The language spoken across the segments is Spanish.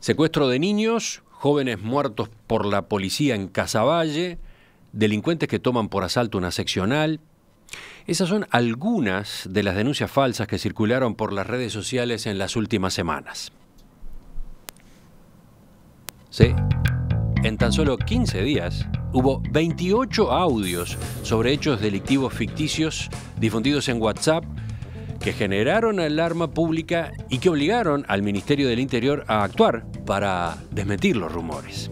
Secuestro de niños, jóvenes muertos por la policía en Casaballe, delincuentes que toman por asalto una seccional. Esas son algunas de las denuncias falsas que circularon por las redes sociales en las últimas semanas. Sí, en tan solo 15 días hubo 28 audios sobre hechos delictivos ficticios difundidos en WhatsApp que generaron alarma pública y que obligaron al Ministerio del Interior a actuar para desmentir los rumores.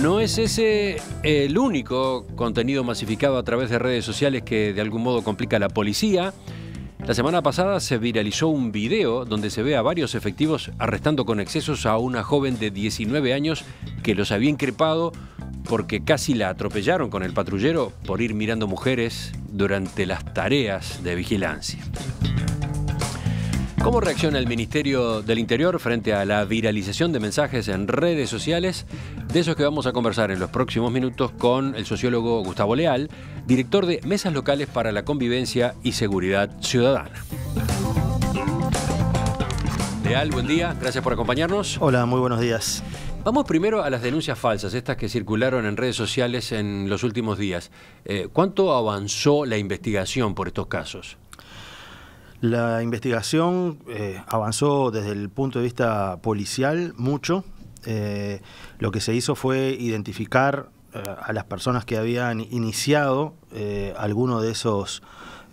No es ese el único contenido masificado a través de redes sociales que de algún modo complica a la policía. La semana pasada se viralizó un video donde se ve a varios efectivos arrestando con excesos a una joven de 19 años que los había increpado porque casi la atropellaron con el patrullero por ir mirando mujeres durante las tareas de vigilancia. ¿Cómo reacciona el Ministerio del Interior frente a la viralización de mensajes en redes sociales? De esos que vamos a conversar en los próximos minutos con el sociólogo Gustavo Leal, director de Mesas Locales para la Convivencia y Seguridad Ciudadana. Leal, buen día, gracias por acompañarnos. Hola, muy buenos días. Vamos primero a las denuncias falsas, estas que circularon en redes sociales en los últimos días. Eh, ¿Cuánto avanzó la investigación por estos casos? La investigación eh, avanzó desde el punto de vista policial mucho. Eh, lo que se hizo fue identificar a las personas que habían iniciado alguno de esos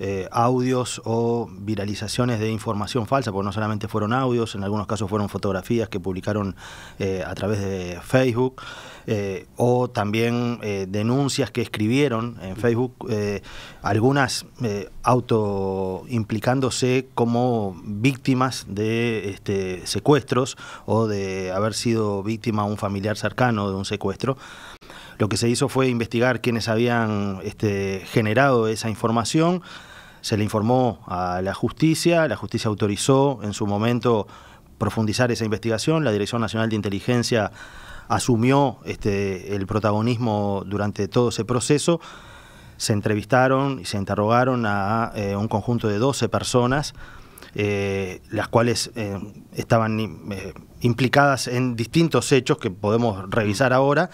eh, audios o viralizaciones de información falsa, porque no solamente fueron audios, en algunos casos fueron fotografías que publicaron eh, a través de Facebook, eh, o también denuncias que escribieron en Facebook, algunas auto implicándose como víctimas de este, secuestros o de haber sido víctima un familiar cercano de un secuestro. Lo que se hizo fue investigar quiénes habían este, generado esa información, se le informó a la justicia, la justicia autorizó en su momento profundizar esa investigación, la Dirección Nacional de Inteligencia asumió este, el protagonismo durante todo ese proceso, se entrevistaron y se interrogaron a eh, un conjunto de 12 personas, eh, las cuales eh, estaban implicadas en distintos hechos que podemos revisar ahora,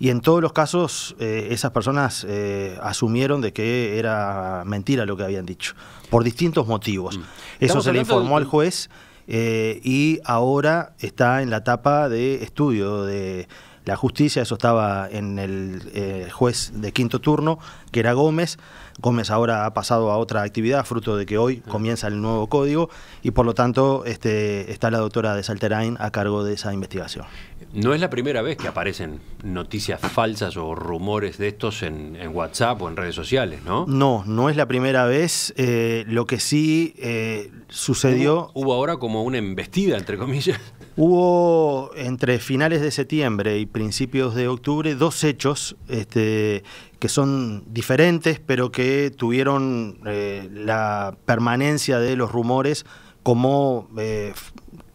y en todos los casos, eh, esas personas eh, asumieron de que era mentira lo que habían dicho, por distintos motivos. Mm. Eso se le informó al juez eh, y ahora está en la etapa de estudio, de la justicia, eso estaba en el eh, juez de quinto turno, que era Gómez. Gómez ahora ha pasado a otra actividad, fruto de que hoy comienza el nuevo código, y por lo tanto este, está la doctora de Salterain a cargo de esa investigación. No es la primera vez que aparecen noticias falsas o rumores de estos en, WhatsApp o en redes sociales, ¿no? No, no es la primera vez. Eh, lo que sí eh, sucedió... hubo ahora como una embestida, entre comillas. Hubo entre finales de septiembre y principios de octubre dos hechos este, que son diferentes, pero que tuvieron eh, la permanencia de los rumores como eh,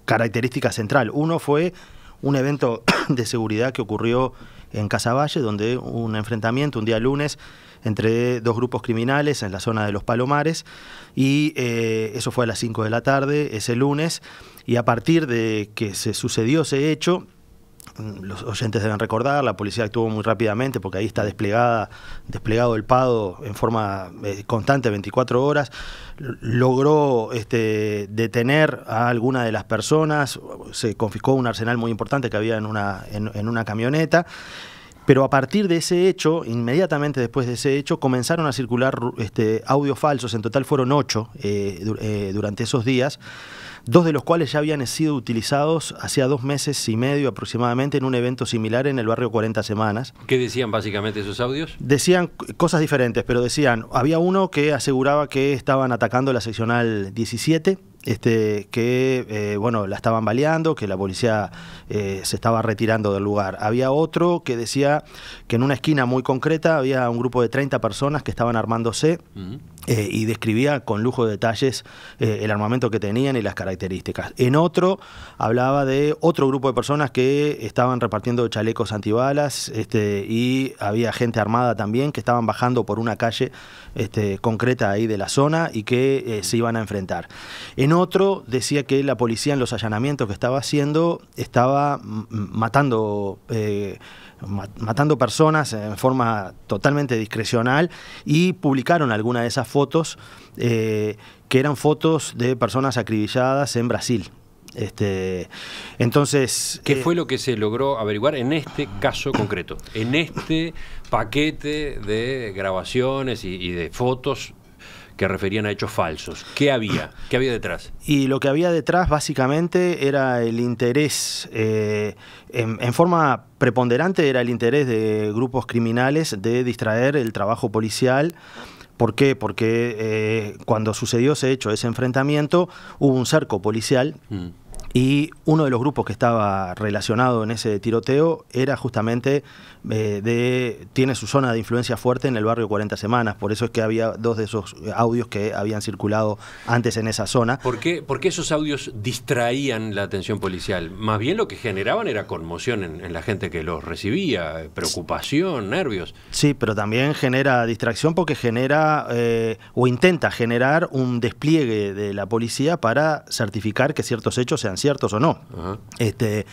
característica central. Uno fue un evento de seguridad que ocurrió en Casaballe, donde un enfrentamiento un día lunes entre dos grupos criminales en la zona de los Palomares, y eh, eso fue a las 5 de la tarde ese lunes. Y a partir de que se sucedió ese hecho, mm, los oyentes deben recordar, la policía actuó muy rápidamente porque ahí está desplegada, desplegado el PADO en forma eh, constante, 24 horas, logró este, detener a alguna de las personas, se confiscó un arsenal muy importante que había en una, en, una camioneta. Pero a partir de ese hecho, inmediatamente después de ese hecho, comenzaron a circular este, audios falsos, en total fueron ocho eh, eh, durante esos días, dos de los cuales ya habían sido utilizados hacía dos meses y medio aproximadamente en un evento similar en el barrio 40 Semanas. ¿Qué decían básicamente esos audios? Decían cosas diferentes, pero decían, había uno que aseguraba que estaban atacando la seccional 17 este, que eh, bueno, la estaban baleando, que la policía eh, se estaba retirando del lugar. Había otro que decía que en una esquina muy concreta había un grupo de 30 personas que estaban armándose. Eh, y describía con lujo de detalles el armamento que tenían y las características. En otro hablaba de otro grupo de personas que estaban repartiendo chalecos antibalas este, y había gente armada también que estaban bajando por una calle este, concreta ahí de la zona y que eh, se iban a enfrentar. En otro decía que la policía en los allanamientos que estaba haciendo estaba matando... Eh, matando personas en forma totalmente discrecional y publicaron alguna de esas fotos eh, que eran fotos de personas acribilladas en Brasil. Este, entonces. ¿Qué eh, fue lo que se logró averiguar en este caso concreto? En este paquete de grabaciones y, de fotos que referían a hechos falsos. ¿Qué había? ¿Qué había detrás? Y lo que había detrás básicamente era el interés, eh, en, forma preponderante era el interés de grupos criminales de distraer el trabajo policial. ¿Por qué? Porque eh, cuando sucedió ese hecho, ese enfrentamiento, hubo un cerco policial. Mm. Y uno de los grupos que estaba relacionado en ese tiroteo era justamente eh, de. tiene su zona de influencia fuerte en el barrio 40 Semanas. Por eso es que había dos de esos eh, audios que habían circulado antes en esa zona. ¿Por qué, esos audios distraían la atención policial? Más bien lo que generaban era conmoción en, la gente que los recibía, eh, preocupación, nervios. Sí, pero también genera distracción porque genera o intenta generar un despliegue de la policía para certificar que ciertos hechos sean ciertos o no. Este,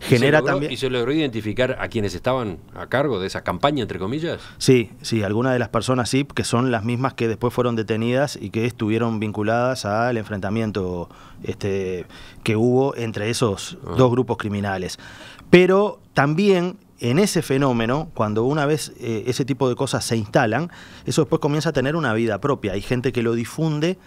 genera ¿Y también. ¿Y se logró identificar a quienes estaban a cargo de esa campaña, entre comillas? Sí, sí, algunas de las personas sí, que son las mismas que después fueron detenidas y que estuvieron vinculadas al enfrentamiento este, que hubo entre esos dos grupos criminales. Pero también en ese fenómeno, cuando una vez eh, ese tipo de cosas se instalan, eso después comienza a tener una vida propia. Hay gente que lo difunde.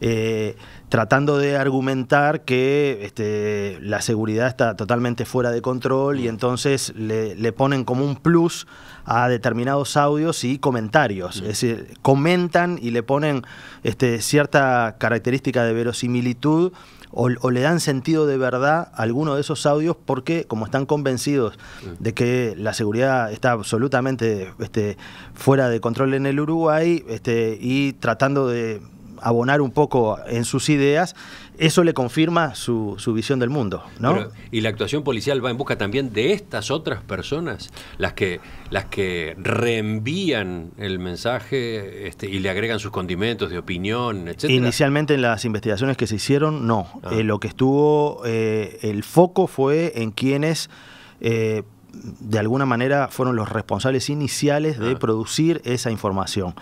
Eh, tratando de argumentar que este, la seguridad está totalmente fuera de control y mm. entonces le, le ponen como un plus a determinados audios y comentarios. Mm. Es decir, comentan y le ponen este, cierta característica de verosimilitud o, le dan sentido de verdad a alguno de esos audios porque como están convencidos mm. de que la seguridad está absolutamente este, fuera de control en el Uruguay este, y tratando de abonar un poco en sus ideas, eso le confirma su, visión del mundo. y la actuación policial va en busca también de estas otras personas, las que, las que reenvían el mensaje este, y le agregan sus condimentos de opinión, etc. Inicialmente en las investigaciones que se hicieron, no. Ah. Eh, lo que estuvo, eh, el foco fue en quienes... Eh, de alguna manera fueron los responsables iniciales de ah. producir esa información.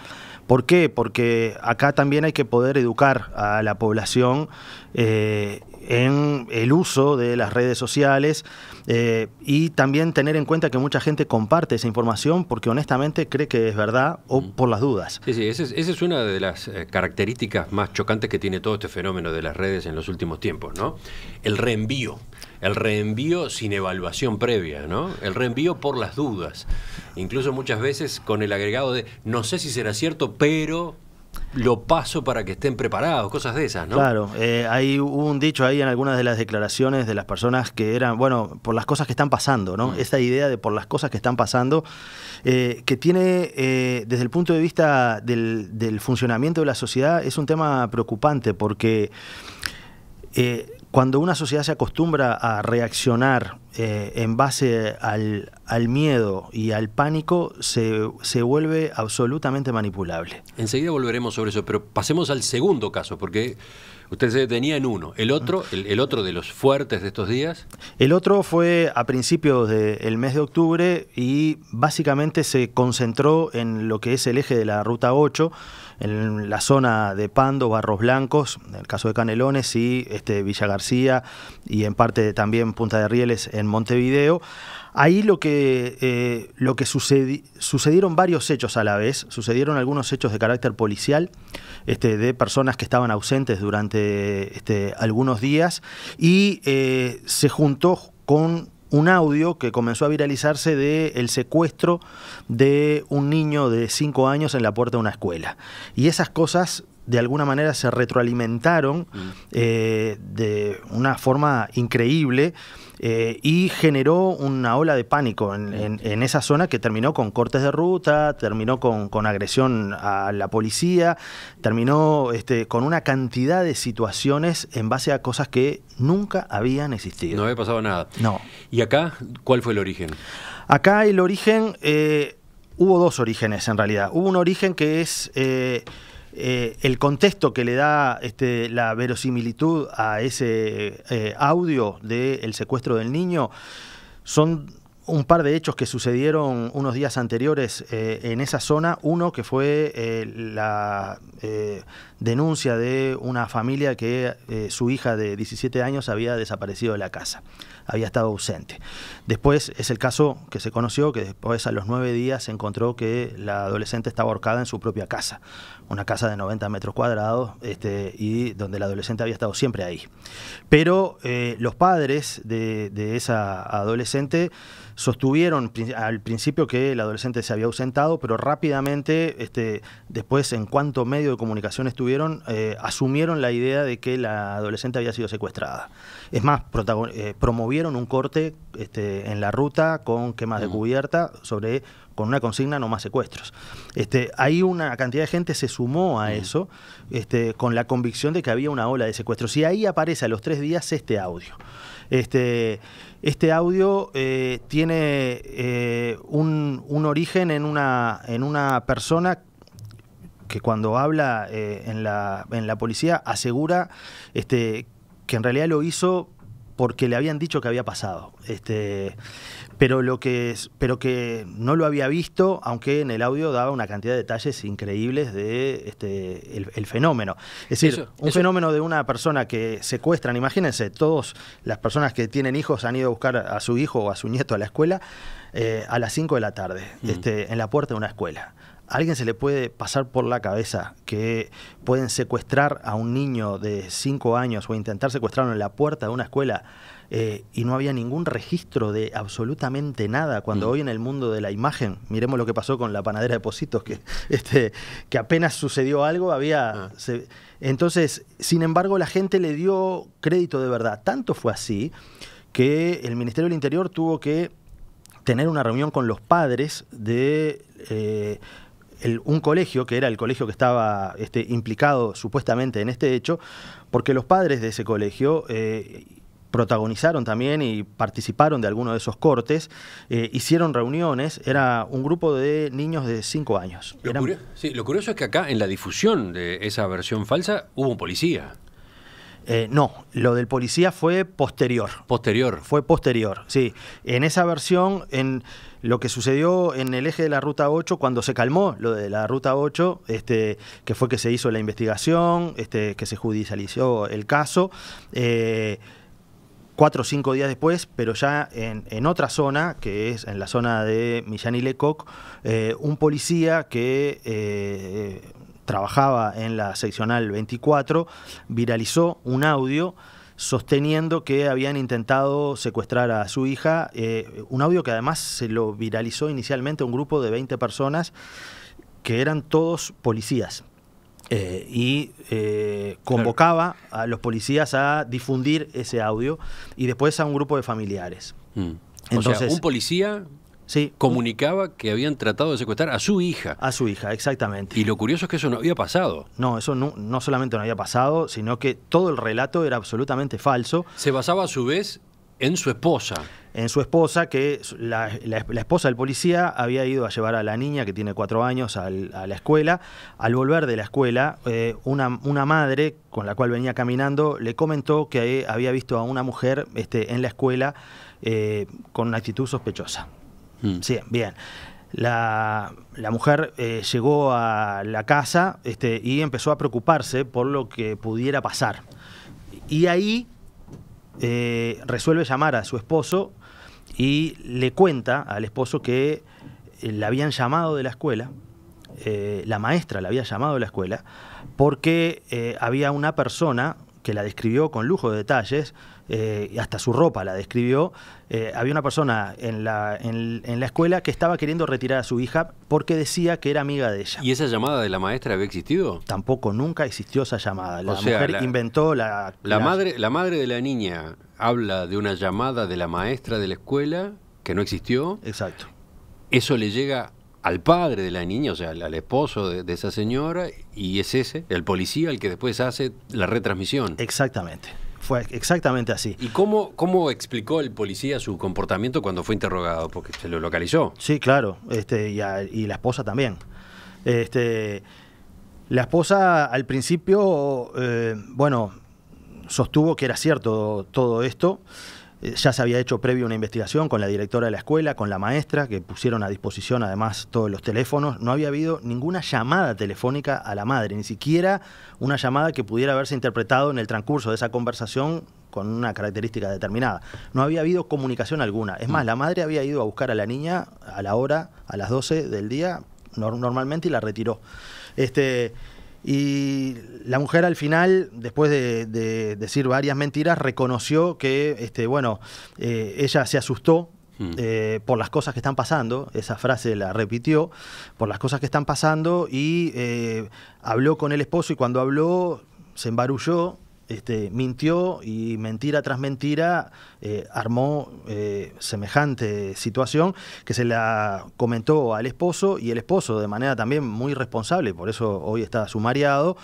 ¿Por qué? Porque acá también hay que poder educar a la población eh, en el uso de las redes sociales eh, y también tener en cuenta que mucha gente comparte esa información porque honestamente cree que es verdad o por las dudas. Sí, sí, esa es, esa es una de las eh, características más chocantes que tiene todo este fenómeno de las redes en los últimos tiempos, ¿no? El reenvío el reenvío sin evaluación previa, ¿no? El reenvío por las dudas. Incluso muchas veces con el agregado de no sé si será cierto, pero lo paso para que estén preparados, cosas de esas, ¿no? Claro, eh, hay un dicho ahí en algunas de las declaraciones de las personas que eran, bueno, por las cosas que están pasando, ¿no? Mm. Esa Esta idea de por las cosas que están pasando, eh, que tiene, eh, desde el punto de vista del, del, funcionamiento de la sociedad, es un tema preocupante porque eh, cuando una sociedad se acostumbra a reaccionar eh, en base al, miedo y al pánico, se, vuelve absolutamente manipulable. Enseguida volveremos sobre eso, pero pasemos al segundo caso, porque usted se detenía en uno. El otro, el, otro de los fuertes de estos días. El otro fue a principios del mes de octubre y básicamente se concentró en lo que es el eje de la Ruta 8 en la zona de Pando, Barros Blancos, en el caso de Canelones y este, Villa García y en parte también Punta de Rieles en Montevideo. Ahí lo que, eh, que sucedieron varios hechos a la vez, sucedieron algunos hechos de carácter policial, este, de personas que estaban ausentes durante este, algunos días, y eh, se juntó con un audio que comenzó a viralizarse del el secuestro de un niño de 5 años en la puerta de una escuela. Y esas cosas de alguna manera se retroalimentaron mm. eh, de una forma increíble eh, y generó una ola de pánico en, esa zona que terminó con cortes de ruta, terminó con, agresión a la policía, terminó este, con una cantidad de situaciones en base a cosas que nunca habían existido. No había pasado nada. No. ¿Y acá cuál fue el origen? Acá el origen, eh, hubo dos orígenes en realidad. Hubo un origen que es... Eh, eh, el contexto que le da este, la verosimilitud a ese eh, audio del secuestro del niño son un par de hechos que sucedieron unos días anteriores eh, en esa zona. Uno que fue la denuncia de una familia que eh, su hija de 17 años había desaparecido de la casa, había estado ausente. Después es el caso que se conoció, que después a los nueve días se encontró que la adolescente estaba ahorcada en su propia casa, una casa de 90 metros cuadrados, este, y donde la adolescente había estado siempre ahí. Pero eh, los padres de, esa adolescente sostuvieron al principio que la adolescente se había ausentado, pero rápidamente, este, después en cuanto medio de comunicación estuvo eh, asumieron la idea de que la adolescente había sido secuestrada. Es más, eh, promovieron un corte este, en la ruta con quemas de cubierta sobre con una consigna no más secuestros. Este, ahí una cantidad de gente se sumó a eso este, con la convicción de que había una ola de secuestros. Y ahí aparece a los tres días este audio. Este, este audio eh, tiene un, un, origen en una, en una persona que cuando habla eh, en, la, en la policía asegura este, que en realidad lo hizo porque le habían dicho que había pasado. Este, pero lo que pero que no lo había visto, aunque en el audio daba una cantidad de detalles increíbles de este el, fenómeno. Es decir, un fenómeno de una persona que secuestran, imagínense, todas las personas que tienen hijos han ido a buscar a su hijo o a su nieto a la escuela eh, a las 5 de la tarde, mm. este, en la puerta de una escuela alguien se le puede pasar por la cabeza que pueden secuestrar a un niño de 5 años o intentar secuestrarlo en la puerta de una escuela eh, y no había ningún registro de absolutamente nada. Cuando mm. hoy en el mundo de la imagen, miremos lo que pasó con la panadera de Positos, que, este, que apenas sucedió algo, había... Ah. entonces, sin embargo, la gente le dio crédito de verdad. Tanto fue así que el Ministerio del Interior tuvo que tener una reunión con los padres de... Eh, un colegio, que era el colegio que estaba este, implicado supuestamente en este hecho, porque los padres de ese colegio eh, protagonizaron también y participaron de alguno de esos cortes, eh, hicieron reuniones, era un grupo de niños de cinco años. Lo, curioso, lo curioso es que acá en la difusión de esa versión falsa hubo un policía. Eh, no, lo del policía fue posterior. Posterior. Fue posterior, sí. En esa versión, en lo que sucedió en el eje de la Ruta 8, cuando se calmó lo de la Ruta 8, este, que fue que se hizo la investigación, este, que se judicializó el caso, eh, cuatro o cinco días después, pero ya en, otra zona, que es en la zona de Millán y Lecoq, eh, un policía que trabajaba en la seccional 24, viralizó un audio sosteniendo que habían intentado secuestrar a su hija, eh, un audio que además se lo viralizó inicialmente un grupo de 20 personas que eran todos policías. Eh, y eh, convocaba a los policías a difundir ese audio y después a un grupo de familiares. Mm. Entonces, un policía Comunicaba que habían tratado de secuestrar a su hija. A su hija, exactamente. Y lo curioso es que eso no había pasado. No, eso no, solamente no había pasado, sino que todo el relato era absolutamente falso. Se basaba a su vez en su esposa. En su esposa, que la, esposa del policía había ido a llevar a la niña, que tiene cuatro años, a la escuela. Al volver de la escuela, eh, una, madre con la cual venía caminando le comentó que había visto a una mujer este, en la escuela eh, con una actitud sospechosa. Mm. Sí, bien. La, mujer eh, llegó a la casa este, y empezó a preocuparse por lo que pudiera pasar. Y ahí eh, resuelve llamar a su esposo y le cuenta al esposo que eh, la habían llamado de la escuela, la maestra la había llamado de la escuela, porque había una persona que la describió con lujo de detalles, eh, hasta su ropa la describió, eh, había una persona en la, en, la escuela que estaba queriendo retirar a su hija porque decía que era amiga de ella. ¿Y esa llamada de la maestra había existido? Tampoco, nunca existió esa llamada. La mujer inventó la, la... madre, la madre de la niña habla de una llamada de la maestra de la escuela que no existió. Exacto. Eso le llega al padre de la niña, o sea, al, esposo de, esa señora, y es ese, el policía, el que después hace la retransmisión. Exactamente. Fue exactamente así. ¿Y cómo, cómo explicó el policía su comportamiento cuando fue interrogado? Porque se lo localizó. Sí, claro. Este, y, la esposa también. Este, la esposa al principio, eh, bueno, sostuvo que era cierto todo esto. Eh, ya se había hecho previo una investigación con la directora de la escuela, con la maestra, que pusieron a disposición además todos los teléfonos. No había habido ninguna llamada telefónica a la madre, ni siquiera una llamada que pudiera haberse interpretado en el transcurso de esa conversación con una característica determinada. No había habido comunicación alguna. Es más, mm. la madre había ido a buscar a la niña a la hora, a las 12 del día, normalmente, y la retiró. Este, y la mujer al final, después de, decir varias mentiras, reconoció que, este, bueno, eh, ella se asustó hmm. eh, por las cosas que están pasando, esa frase la repitió, por las cosas que están pasando y eh, habló con el esposo y cuando habló se embarulló este, mintió y mentira tras mentira eh, armó eh, semejante situación que se la comentó al esposo y el esposo de manera también muy responsable, por eso hoy está sumariado,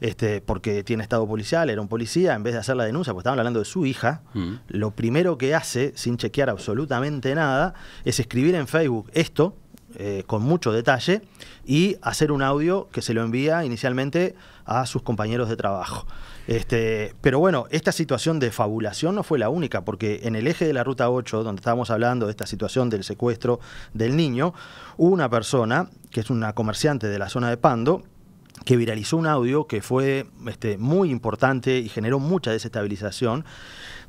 este, porque tiene estado policial, era un policía, en vez de hacer la denuncia, porque estaban hablando de su hija, mm. lo primero que hace, sin chequear absolutamente nada, es escribir en Facebook esto eh, con mucho detalle y hacer un audio que se lo envía inicialmente a sus compañeros de trabajo. Este, pero bueno, esta situación de fabulación no fue la única, porque en el eje de la Ruta 8, donde estábamos hablando de esta situación del secuestro del niño, hubo una persona, que es una comerciante de la zona de Pando, que viralizó un audio que fue este, muy importante y generó mucha desestabilización,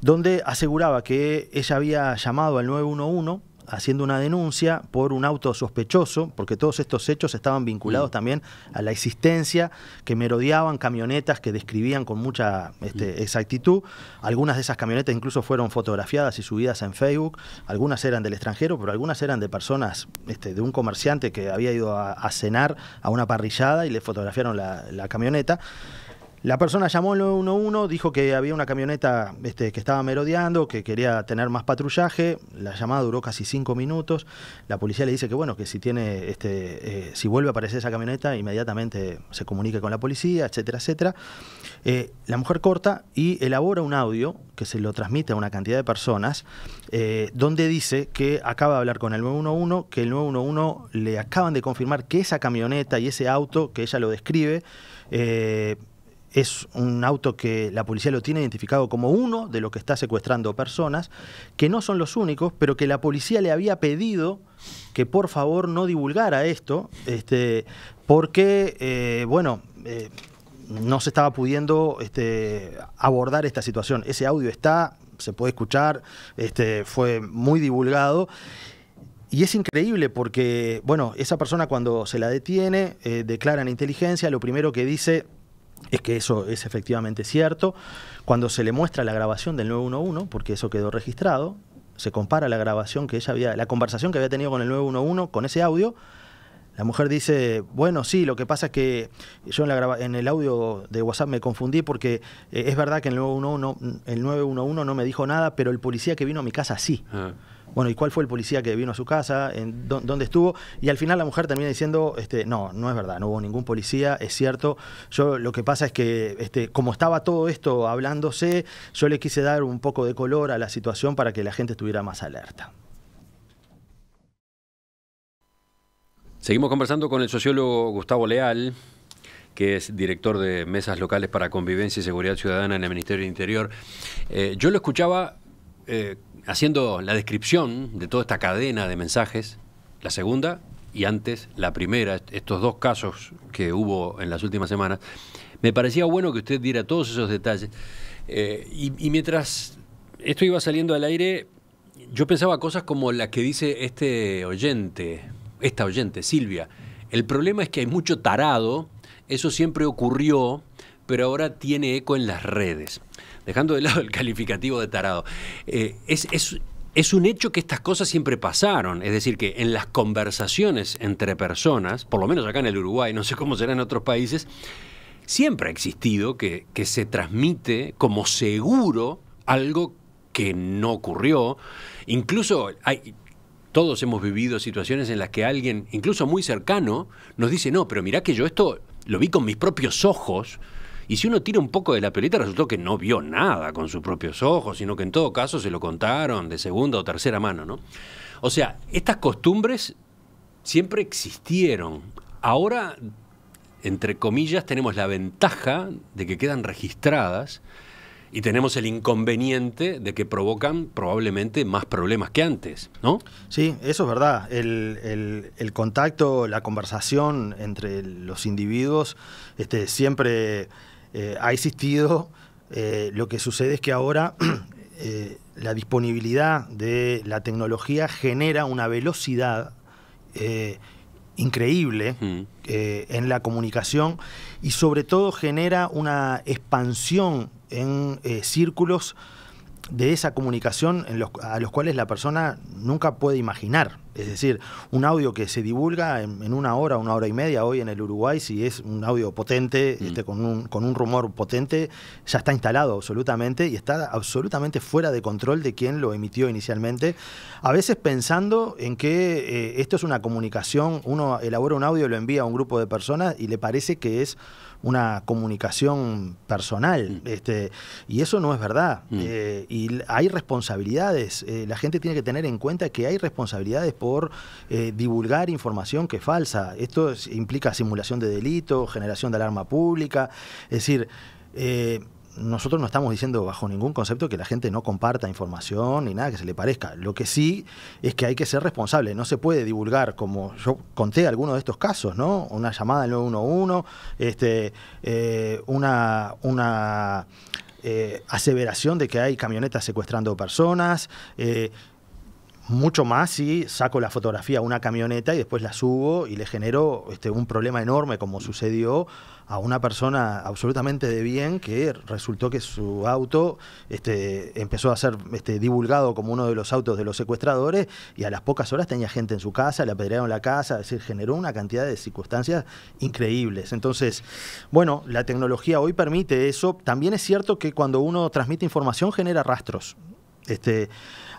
donde aseguraba que ella había llamado al 911 haciendo una denuncia por un auto sospechoso, porque todos estos hechos estaban vinculados mm. también a la existencia, que merodeaban camionetas que describían con mucha este, mm. exactitud. Algunas de esas camionetas incluso fueron fotografiadas y subidas en Facebook, algunas eran del extranjero, pero algunas eran de personas, este, de un comerciante que había ido a, cenar a una parrillada y le fotografiaron la camioneta. La persona llamó al 911, dijo que había una camioneta este, que estaba merodeando, que quería tener más patrullaje. La llamada duró casi cinco minutos. La policía le dice que bueno, que si tiene, este, eh, si vuelve a aparecer esa camioneta, inmediatamente se comunique con la policía, etcétera, etcétera. Eh, la mujer corta y elabora un audio que se lo transmite a una cantidad de personas, eh, donde dice que acaba de hablar con el 911, que el 911 le acaban de confirmar que esa camioneta y ese auto que ella lo describe es un auto que la policía lo tiene identificado como uno de los que está secuestrando personas, que no son los únicos, pero que la policía le había pedido que por favor no divulgara esto, este, porque, eh, bueno, eh, no se estaba pudiendo este, abordar esta situación. Ese audio está, se puede escuchar, este, fue muy divulgado. Y es increíble porque, bueno, esa persona cuando se la detiene, eh, declara en inteligencia, lo primero que dice es que eso es efectivamente cierto. Cuando se le muestra la grabación del 911, porque eso quedó registrado, se compara la grabación que ella había, la conversación que había tenido con el 911, con ese audio, la mujer dice, bueno, sí, lo que pasa es que yo en, la en el audio de WhatsApp me confundí porque eh, es verdad que el 911, el 911 no me dijo nada, pero el policía que vino a mi casa sí. Ah bueno, ¿y cuál fue el policía que vino a su casa? ¿Dónde estuvo? Y al final la mujer termina diciendo, este, no, no es verdad, no hubo ningún policía, es cierto. Yo lo que pasa es que, este, como estaba todo esto hablándose, yo le quise dar un poco de color a la situación para que la gente estuviera más alerta. Seguimos conversando con el sociólogo Gustavo Leal, que es director de mesas locales para convivencia y seguridad ciudadana en el Ministerio del Interior. Eh, yo lo escuchaba eh, haciendo la descripción de toda esta cadena de mensajes, la segunda y antes la primera, estos dos casos que hubo en las últimas semanas, me parecía bueno que usted diera todos esos detalles. Eh, y, mientras esto iba saliendo al aire, yo pensaba cosas como las que dice este oyente, esta oyente, Silvia. El problema es que hay mucho tarado, eso siempre ocurrió, pero ahora tiene eco en las redes dejando de lado el calificativo de tarado, eh, es, un hecho que estas cosas siempre pasaron, es decir, que en las conversaciones entre personas, por lo menos acá en el Uruguay, no sé cómo será en otros países, siempre ha existido que, que se transmite como seguro algo que no ocurrió. Incluso hay, todos hemos vivido situaciones en las que alguien, incluso muy cercano, nos dice, no, pero mirá que yo esto lo vi con mis propios ojos y si uno tira un poco de la pelita resultó que no vio nada con sus propios ojos, sino que en todo caso se lo contaron de segunda o tercera mano, ¿no? O sea, estas costumbres siempre existieron. Ahora, entre comillas, tenemos la ventaja de que quedan registradas y tenemos el inconveniente de que provocan probablemente más problemas que antes, ¿no? Sí, eso es verdad. El, contacto, la conversación entre los individuos este, siempre eh, ha existido. Eh, lo que sucede es que ahora eh, la disponibilidad de la tecnología genera una velocidad increíble en la comunicación y sobre todo genera una expansión en círculos de esa comunicación a los cuales la persona nunca puede imaginar. Es decir, un audio que se divulga en, una hora, una hora y media hoy en el Uruguay, si es un audio potente, mm. este, con, un, rumor potente, ya está instalado absolutamente y está absolutamente fuera de control de quien lo emitió inicialmente. A veces pensando en que eh, esto es una comunicación, uno elabora un audio, lo envía a un grupo de personas y le parece que es una comunicación personal. Mm. Este, y eso no es verdad. Mm. Eh, y hay responsabilidades. Eh, la gente tiene que tener en cuenta que hay responsabilidades por eh, divulgar información que es falsa. Esto implica simulación de delito, generación de alarma pública. Es decir, nosotros no estamos diciendo bajo ningún concepto que la gente no comparta información ni nada que se le parezca. Lo que sí es que hay que ser responsable. No se puede divulgar, como yo conté algunos de estos casos, ¿no? Una llamada al 911, este, eh, una, una eh, aseveración de que hay camionetas secuestrando personas. Eh, mucho más si saco la fotografía a una camioneta y después la subo y le genero este, un problema enorme como sucedió a una persona absolutamente de bien que resultó que su auto este, empezó a ser este, divulgado como uno de los autos de los secuestradores y a las pocas horas tenía gente en su casa, le apedrearon la casa, es decir, generó una cantidad de circunstancias increíbles. Entonces, bueno, la tecnología hoy permite eso. También es cierto que cuando uno transmite información genera rastros. Este,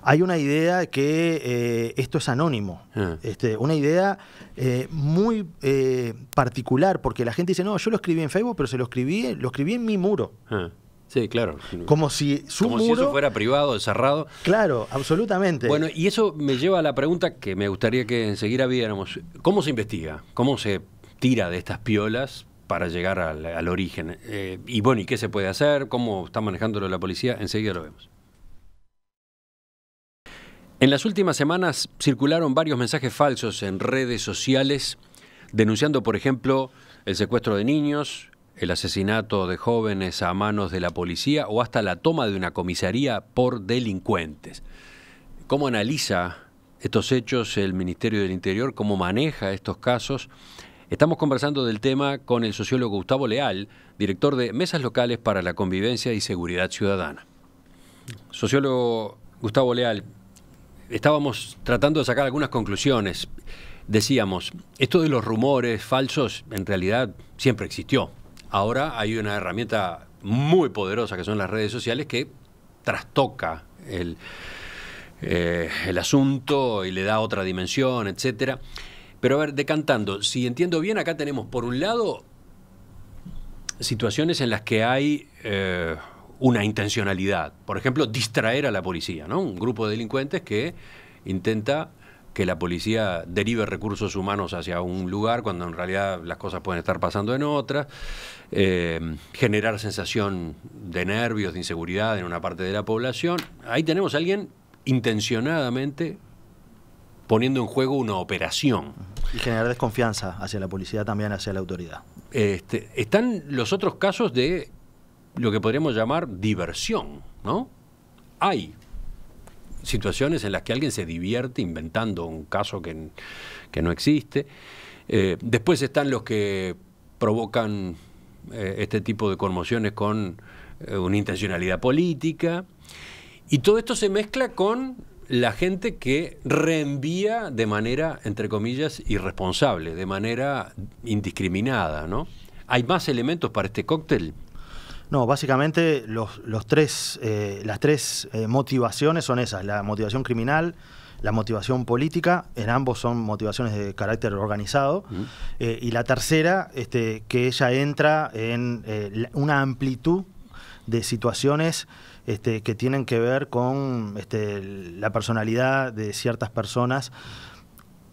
hay una idea que eh, esto es anónimo, ah. este, una idea eh, muy eh, particular, porque la gente dice, no, yo lo escribí en Facebook, pero se lo escribí, lo escribí en mi muro. Ah. Sí, claro. Como si su muro... eso fuera privado, cerrado. Claro, absolutamente. Bueno, y eso me lleva a la pregunta que me gustaría que enseguida viéramos. ¿Cómo se investiga? ¿Cómo se tira de estas piolas para llegar al, origen? y bueno, ¿y qué se puede hacer? ¿Cómo está manejándolo la policía? Enseguida lo vemos. En las últimas semanas circularon varios mensajes falsos en redes sociales denunciando, por ejemplo, el secuestro de niños, el asesinato de jóvenes a manos de la policía o hasta la toma de una comisaría por delincuentes. ¿Cómo analiza estos hechos el Ministerio del Interior? ¿Cómo maneja estos casos? Estamos conversando del tema con el sociólogo Gustavo Leal, director de Mesas Locales para la Convivencia y Seguridad Ciudadana. Sociólogo Gustavo Leal, estábamos tratando de sacar algunas conclusiones. Decíamos, esto de los rumores falsos en realidad siempre existió. Ahora hay una herramienta muy poderosa que son las redes sociales que trastoca el, eh, asunto y le da otra dimensión, etcétera. Pero a ver, decantando, si entiendo bien, acá tenemos por un lado situaciones en las que hay eh, una intencionalidad. Por ejemplo, distraer a la policía, ¿no? Un grupo de delincuentes que intenta que la policía derive recursos humanos hacia un lugar cuando en realidad las cosas pueden estar pasando en otras, eh, generar sensación de nervios, de inseguridad en una parte de la población. Ahí tenemos a alguien intencionadamente poniendo en juego una operación. Y generar desconfianza hacia la policía también, hacia la autoridad. Este, están los otros casos de lo que podríamos llamar diversión, ¿no? Hay situaciones en las que alguien se divierte inventando un caso que, que no existe. Eh, después están los que provocan eh, este tipo de conmociones con eh, una intencionalidad política. Y todo esto se mezcla con la gente que reenvía de manera, entre comillas, irresponsable, de manera indiscriminada, ¿no? ¿Hay más elementos para este cóctel? No, básicamente los, los tres, eh, las tres eh, motivaciones son esas, la motivación criminal, la motivación política, en ambos son motivaciones de carácter organizado, eh, y la tercera, este, que ella entra en una amplitud de situaciones este, que tienen que ver con este, la personalidad de ciertas personas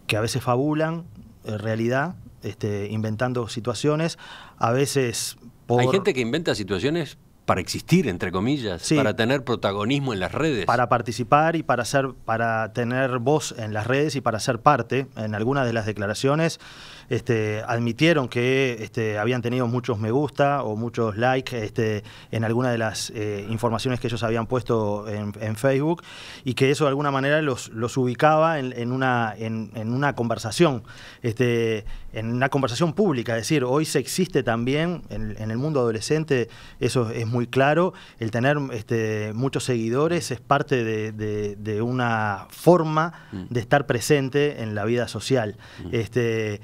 que a veces fabulan en realidad, este, inventando situaciones, a veces hay gente que inventa situaciones para existir, entre comillas, para tener protagonismo en las redes. Para participar y para, ser, para tener voz en las redes y para ser parte en algunas de las declaraciones. Este, admitieron que este, habían tenido muchos me gusta o muchos likes este, en alguna de las eh, informaciones que ellos habían puesto en, Facebook y que eso de alguna manera los, ubicaba en, una, en, una conversación, este, en una conversación pública. Es decir, hoy se existe también en, el mundo adolescente, eso es muy claro, el tener muchos seguidores es parte de, una forma mm. de estar presente en la vida social. Mm. Este,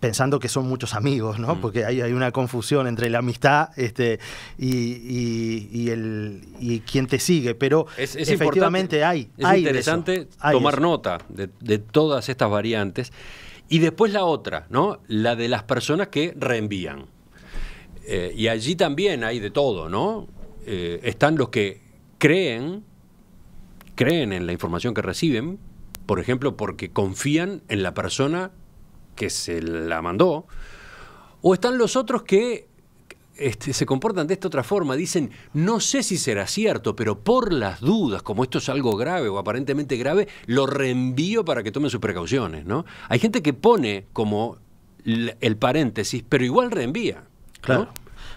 pensando que son muchos amigos, ¿no? Mm. Porque hay, una confusión entre la amistad este, y, el, y quien te sigue, pero es, efectivamente hay. Es interesante tomar nota de, todas estas variantes. Y después la otra, ¿no? La de las personas que reenvían. Eh, y allí también hay de todo, ¿no? Eh, están los que creen, creen en la información que reciben, por ejemplo, porque confían en la persona que se la mandó, o están los otros que este, se comportan de esta otra forma, dicen, no sé si será cierto, pero por las dudas, como esto es algo grave o aparentemente grave, lo reenvío para que tomen sus precauciones, ¿no? Hay gente que pone como el paréntesis, pero igual reenvía. Claro.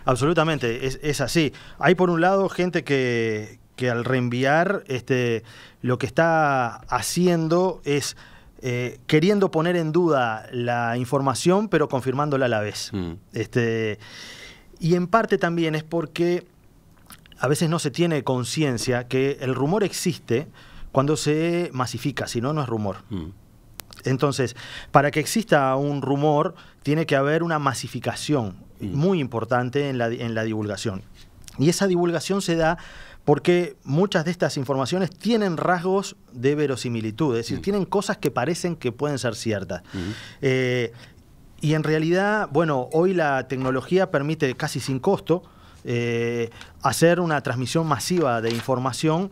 Absolutamente, es, así. Hay por un lado gente que, al reenviar este, lo que está haciendo es eh, queriendo poner en duda la información, pero confirmándola a la vez. Mm. Este, y en parte también es porque a veces no se tiene conciencia que el rumor existe cuando se masifica, si no, no es rumor. Mm. Entonces, para que exista un rumor, tiene que haber una masificación mm. muy importante en la, en la divulgación. Y esa divulgación se da porque muchas de estas informaciones tienen rasgos de verosimilitud, es decir, mm. tienen cosas que parecen que pueden ser ciertas. Mm. Eh, y en realidad, bueno, hoy la tecnología permite casi sin costo eh, hacer una transmisión masiva de información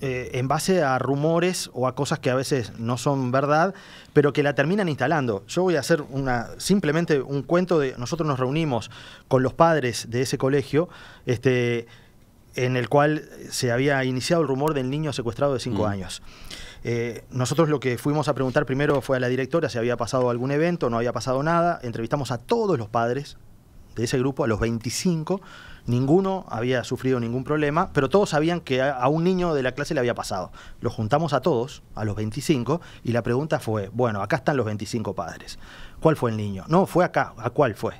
eh, en base a rumores o a cosas que a veces no son verdad, pero que la terminan instalando. Yo voy a hacer una, simplemente un cuento de, nosotros nos reunimos con los padres de ese colegio, este, en el cual se había iniciado el rumor del niño secuestrado de 5 mm. años. Eh, nosotros lo que fuimos a preguntar primero fue a la directora si había pasado algún evento, no había pasado nada. Entrevistamos a todos los padres de ese grupo, a los 25. Ninguno había sufrido ningún problema, pero todos sabían que a, un niño de la clase le había pasado. lo juntamos a todos, a los 25, y la pregunta fue, bueno, acá están los 25 padres. ¿Cuál fue el niño? No, fue acá. ¿A cuál fue?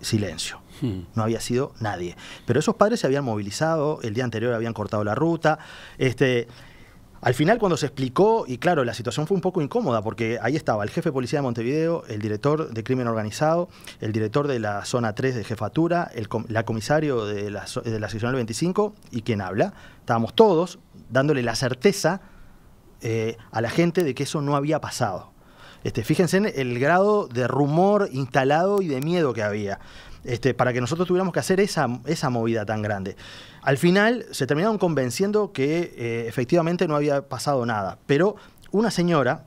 Silencio. No había sido nadie. Pero esos padres se habían movilizado, el día anterior habían cortado la ruta. Este, al final, cuando se explicó, y claro, la situación fue un poco incómoda, porque ahí estaba el jefe de policía de Montevideo, el director de crimen organizado, el director de la zona 3 de jefatura, el la comisario de la, de seccional 25 y quien habla. Estábamos todos dándole la certeza eh, a la gente de que eso no había pasado. Este, fíjense en el grado de rumor instalado y de miedo que había. Este, para que nosotros tuviéramos que hacer esa, esa movida tan grande. Al final se terminaron convenciendo que eh, efectivamente no había pasado nada, pero una señora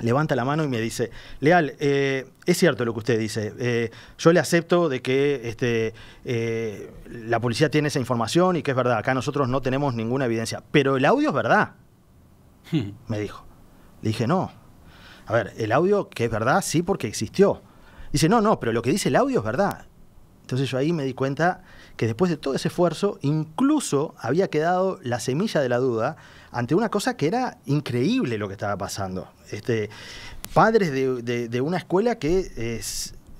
levanta la mano y me dice, Leal, eh, es cierto lo que usted dice, eh, yo le acepto de que este, la policía tiene esa información y que es verdad, acá nosotros no tenemos ninguna evidencia, pero el audio es verdad, hmm. me dijo. Le dije, no, a ver, el audio que es verdad, sí, porque existió. Dice, no, no, pero lo que dice el audio es verdad. Entonces yo ahí me di cuenta que después de todo ese esfuerzo, incluso había quedado la semilla de la duda ante una cosa que era increíble lo que estaba pasando. Este, padres de, una escuela que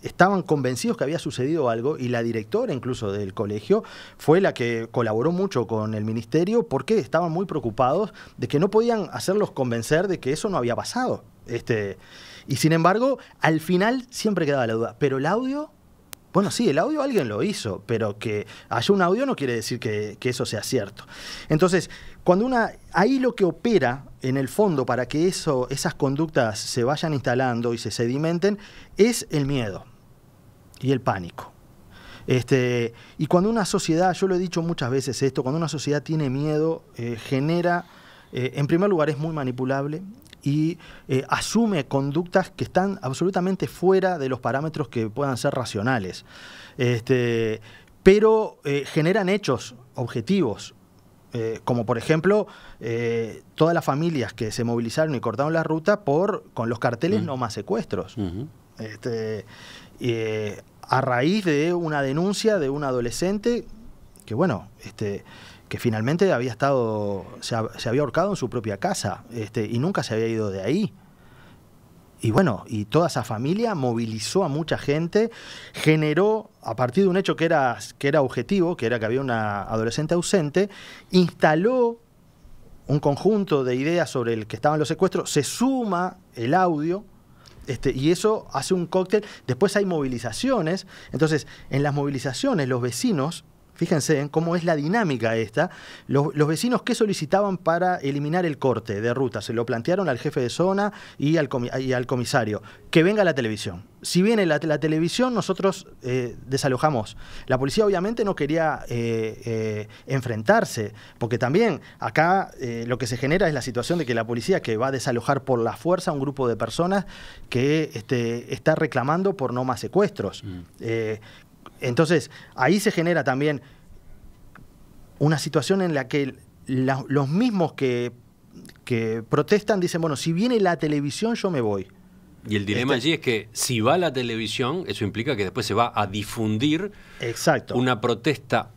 estaban convencidos que había sucedido algo y la directora incluso del colegio fue la que colaboró mucho con el ministerio porque estaban muy preocupados de que no podían hacerlos convencer de que eso no había pasado. Este, y sin embargo, al final siempre quedaba la duda. Pero el audio bueno, sí, el audio alguien lo hizo, pero que haya un audio no quiere decir que, eso sea cierto. Entonces, cuando una. Ahí lo que opera en el fondo para que eso, esas conductas se vayan instalando y se sedimenten es el miedo y el pánico. Este, y cuando una sociedad, yo lo he dicho muchas veces esto, cuando una sociedad tiene miedo, eh, genera, eh, en primer lugar es muy manipulable, y eh, asume conductas que están absolutamente fuera de los parámetros que puedan ser racionales. Este, pero eh, generan hechos objetivos, eh, como por ejemplo todas las familias que se movilizaron y cortaron la ruta por con los carteles mm. no más secuestros. este, a raíz de una denuncia de un adolescente que bueno, este, que finalmente había estado, se, había ahorcado en su propia casa este, y nunca se había ido de ahí. Y bueno, y toda esa familia movilizó a mucha gente, generó, a partir de un hecho que era, que era objetivo, que era que había una adolescente ausente, instaló un conjunto de ideas sobre el que estaban los secuestros, se suma el audio, este, y eso hace un cóctel. Después hay movilizaciones. Entonces, en las movilizaciones, los vecinos Fíjense en cómo es la dinámica esta. Los, vecinos, que solicitaban para eliminar el corte de ruta? Se lo plantearon al jefe de zona y al, comisario. Que venga la televisión. Si viene la, televisión, nosotros eh, desalojamos. La policía obviamente no quería eh, eh, enfrentarse, porque también acá lo que se genera es la situación de que la policía que va a desalojar por la fuerza a un grupo de personas que este, está reclamando por no más secuestros. Mm. Entonces, ahí se genera también una situación en la que los mismos que, protestan dicen, bueno, si viene la televisión yo me voy. Y el dilema este allí es que si va la televisión, eso implica que después se va a difundir Exacto. una protesta,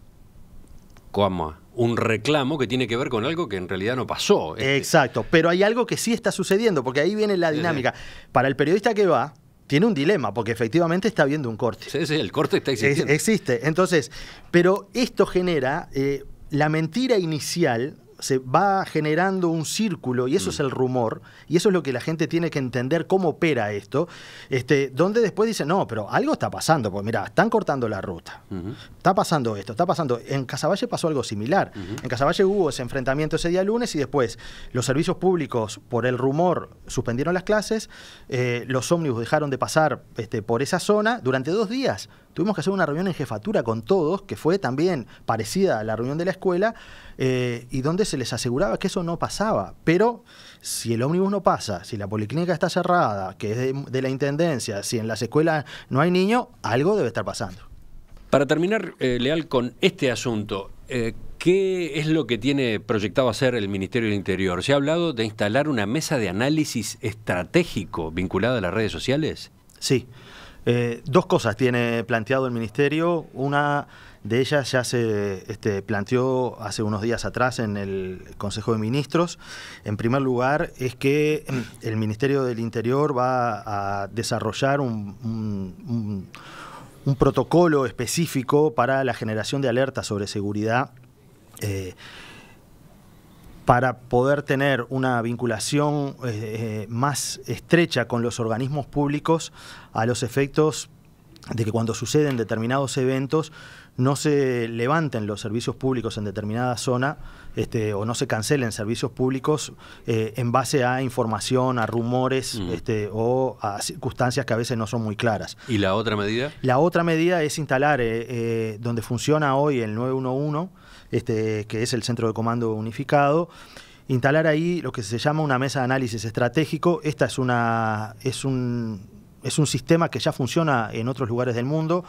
¿cómo? un reclamo que tiene que ver con algo que en realidad no pasó. Este. Exacto, pero hay algo que sí está sucediendo, porque ahí viene la dinámica. Para el periodista que va, tiene un dilema, porque efectivamente está habiendo un corte. Sí, sí, el corte está existiendo. existe. Entonces, pero esto genera eh, la mentira inicial se va generando un círculo, y eso es mm. el rumor, y eso es lo que la gente tiene que entender cómo opera esto, este, donde después dicen, no, pero algo está pasando, pues mira, están cortando la ruta, está pasando esto, está pasando. En Casaballe pasó algo similar. En Casaballe hubo ese enfrentamiento ese día lunes y después los servicios públicos, por el rumor, suspendieron las clases, eh, los ómnibus dejaron de pasar este, por esa zona durante dos días. Tuvimos que hacer una reunión en jefatura con todos, que fue también parecida a la reunión de la escuela, eh, y donde se les aseguraba que eso no pasaba. Pero si el ómnibus no pasa, si la policlínica está cerrada, que es de, la intendencia, si en las escuelas no hay niños, algo debe estar pasando. Para terminar, eh, Leal, con este asunto, eh, ¿qué es lo que tiene proyectado hacer el Ministerio del Interior? ¿Se ha hablado de instalar una mesa de análisis estratégico vinculada a las redes sociales? Sí. Eh, dos cosas tiene planteado el Ministerio. Una de ellas ya se este, planteó hace unos días atrás en el Consejo de Ministros. En primer lugar, es que el Ministerio del Interior va a desarrollar un, protocolo específico para la generación de alertas sobre seguridad. Eh, para poder tener una vinculación eh, eh, más estrecha con los organismos públicos a los efectos de que cuando suceden determinados eventos no se levanten los servicios públicos en determinada zona este, o no se cancelen servicios públicos eh, en base a información, a rumores mm. este, o a circunstancias que a veces no son muy claras. ¿Y la otra medida? La otra medida es instalar donde funciona hoy el 911 este, que es el Centro de Comando Unificado, instalar ahí lo que se llama una mesa de análisis estratégico. Esta es una es un es un sistema que ya funciona en otros lugares del mundo.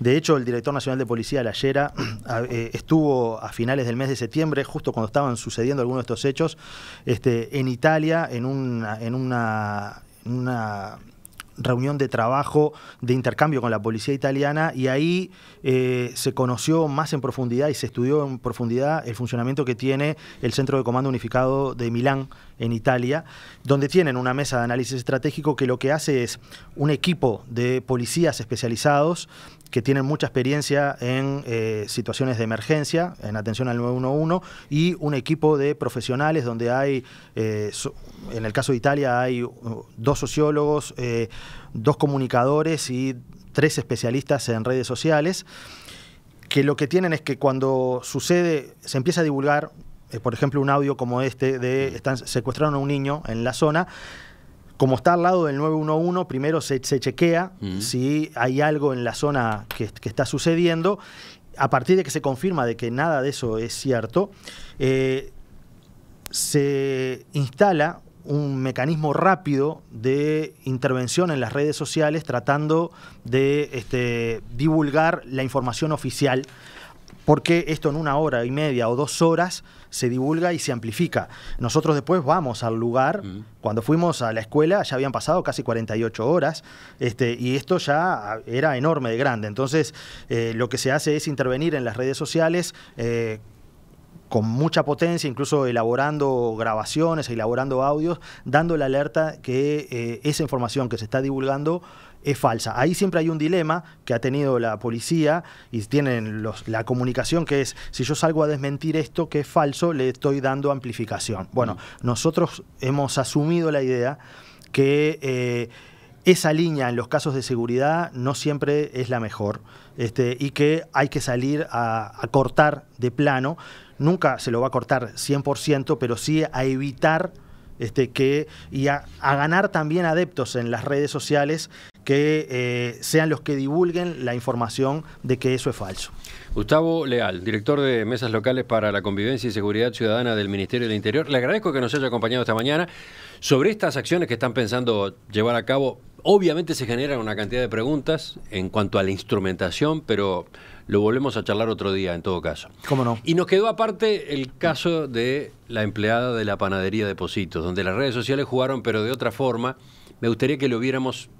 De hecho, el director nacional de policía, Lallera, eh, estuvo a finales del mes de septiembre, justo cuando estaban sucediendo algunos de estos hechos, este, en Italia, en una, en una reunión de trabajo, de intercambio con la policía italiana y ahí eh, se conoció más en profundidad y se estudió en profundidad el funcionamiento que tiene el Centro de Comando Unificado de Milán en Italia, donde tienen una mesa de análisis estratégico que lo que hace es un equipo de policías especializados que tienen mucha experiencia en eh, situaciones de emergencia, en atención al 911, y un equipo de profesionales donde hay, eh, en el caso de Italia, hay uh, dos sociólogos, eh, dos comunicadores y tres especialistas en redes sociales, que lo que tienen es que cuando sucede, se empieza a divulgar, por ejemplo, un audio como este de están, secuestraron a un niño en la zona, como está al lado del 911, primero se, chequea mm. si hay algo en la zona que, está sucediendo. A partir de que se confirma de que nada de eso es cierto, eh, se instala un mecanismo rápido de intervención en las redes sociales tratando de este, divulgar la información oficial, porque esto en una hora y media o dos horas se divulga y se amplifica. Nosotros después vamos al lugar, mm. cuando fuimos a la escuela ya habían pasado casi 48 horas este, y esto ya ah, era enorme de grande. Entonces eh, lo que se hace es intervenir en las redes sociales. Eh, con mucha potencia, incluso elaborando grabaciones, e elaborando audios, dando la alerta que eh, esa información que se está divulgando es falsa. Ahí siempre hay un dilema que ha tenido la policía y tienen la comunicación que es, si yo salgo a desmentir esto que es falso, le estoy dando amplificación. Bueno, mm. nosotros hemos asumido la idea que... Eh, esa línea en los casos de seguridad no siempre es la mejor este, y que hay que salir a, cortar de plano, nunca se lo va a cortar 100%, pero sí a evitar este, que, y a, ganar también adeptos en las redes sociales que eh, sean los que divulguen la información de que eso es falso. Gustavo Leal, director de Mesas Locales para la Convivencia y Seguridad Ciudadana del Ministerio del Interior, le agradezco que nos haya acompañado esta mañana. Sobre estas acciones que están pensando llevar a cabo, obviamente se generan una cantidad de preguntas en cuanto a la instrumentación, pero lo volvemos a charlar otro día en todo caso. ¿Cómo no? Y nos quedó aparte el caso de la empleada de la panadería de Positos, donde las redes sociales jugaron, pero de otra forma. Me gustaría que lo viéramos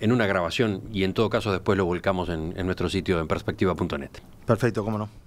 en una grabación y en todo caso después lo volcamos en, nuestro sitio en perspectiva.net. Perfecto, cómo no.